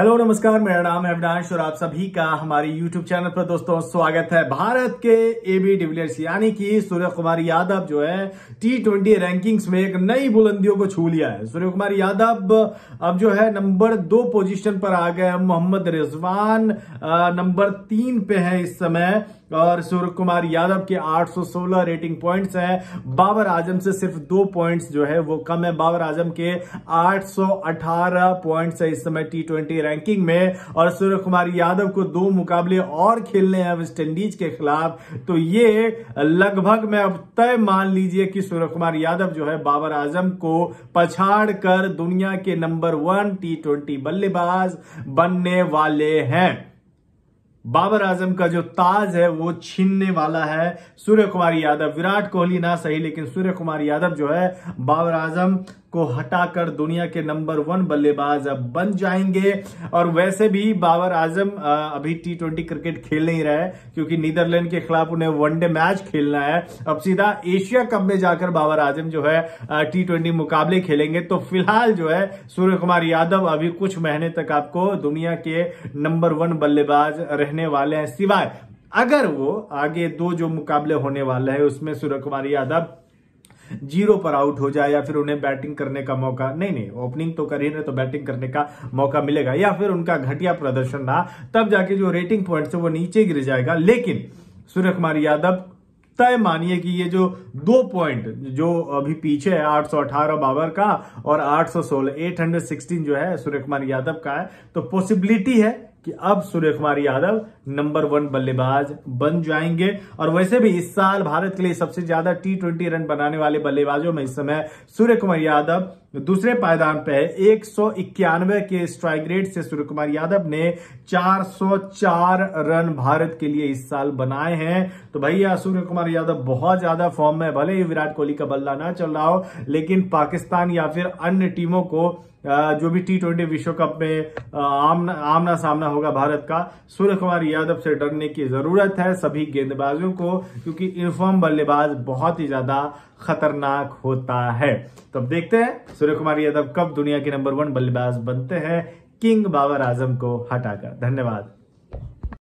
hello नमस्कार मेरा नाम है अविनाश और आप सभी का हमारे यूट्यूब चैनल पर दोस्तों स्वागत है भारत के एबी डिविलियर्स यानी कि सूर्य कुमार यादव जो है टी ट्वेंटी रैंकिंग्स में एक नई बुलंदियों को छू लिया है सूर्य कुमार यादव अब जो है नंबर दो पोजीशन पर आ गए मोहम्मद रिजवान नंबर तीन पे है इस समय और सूर्य कुमार यादव के 816 रेटिंग पॉइंट्स हैं बाबर आजम से सिर्फ दो पॉइंट्स जो है वो कम है बाबर आजम के 818 पॉइंट्स है इस समय टी ट्वेंटी रैंकिंग में और सूर्य कुमार यादव को दो मुकाबले और खेलने हैं वेस्टइंडीज के खिलाफ तो ये लगभग मैं अब तय मान लीजिए कि सूर्य कुमार यादव जो है बाबर आजम को पछाड़ कर दुनिया के नंबर वन टी ट्वेंटी बल्लेबाज बनने वाले हैं बाबर आजम का जो ताज है वो छीनने वाला है सूर्य कुमार यादव विराट कोहली ना सही लेकिन सूर्य कुमार यादव जो है बाबर आजम को हटाकर दुनिया के नंबर वन बल्लेबाज अब बन जाएंगे और वैसे भी बाबर आजम अभी टी ट्वेंटी क्रिकेट खेल नहीं रहे क्योंकि नीदरलैंड के खिलाफ उन्हें वनडे मैच खेलना है अब सीधा एशिया कप में जाकर बाबर आजम जो है टी ट्वेंटी मुकाबले खेलेंगे तो फिलहाल जो है सूर्य कुमार यादव अभी कुछ महीने तक आपको दुनिया के नंबर वन बल्लेबाज रहे रहने वाले हैं सिवाय अगर वो आगे दो जो मुकाबले होने वाले हैं उसमें सूर्य कुमार यादव जीरो पर आउट हो जाए या फिर उन्हें बैटिंग करने का मौका नहीं नहीं ओपनिंग तो कर ही रहे तो बैटिंग करने का मौका मिलेगा या फिर उनका घटिया प्रदर्शन रहा तब जाके जो रेटिंग पॉइंट है वो नीचे गिर जाएगा लेकिन सूर्य कुमार यादव तय मानिए कि ये जो दो पॉइंट जो अभी पीछे है 818 बाबर का और 816 816 जो है सूर्य कुमार यादव का है तो पॉसिबिलिटी है कि अब सूर्य कुमार यादव नंबर वन बल्लेबाज बन जाएंगे और वैसे भी इस साल भारत के लिए सबसे ज्यादा टी ट्वेंटी रन बनाने वाले बल्लेबाजों में इस समय सूर्य कुमार यादव दूसरे पायदान पे है एक के स्ट्राइक रेट से सूर्य कुमार यादव ने 404 रन भारत के लिए इस साल बनाए हैं तो भैया सूर्य कुमार यादव बहुत ज्यादा फॉर्म में भले ही विराट कोहली का बल्ला ना चल रहा हो लेकिन पाकिस्तान या फिर अन्य टीमों को जो भी टी ट्वेंटी विश्व कप में आमना आमना सामना होगा भारत का सूर्य कुमार यादव से डरने की जरूरत है सभी गेंदबाजों को क्योंकि इनफॉर्म बल्लेबाज बहुत ही ज्यादा खतरनाक होता है तो अब देखते हैं सूर्य कुमार यादव कब दुनिया के नंबर वन बल्लेबाज बनते हैं किंग बाबर आजम को हटाकर धन्यवाद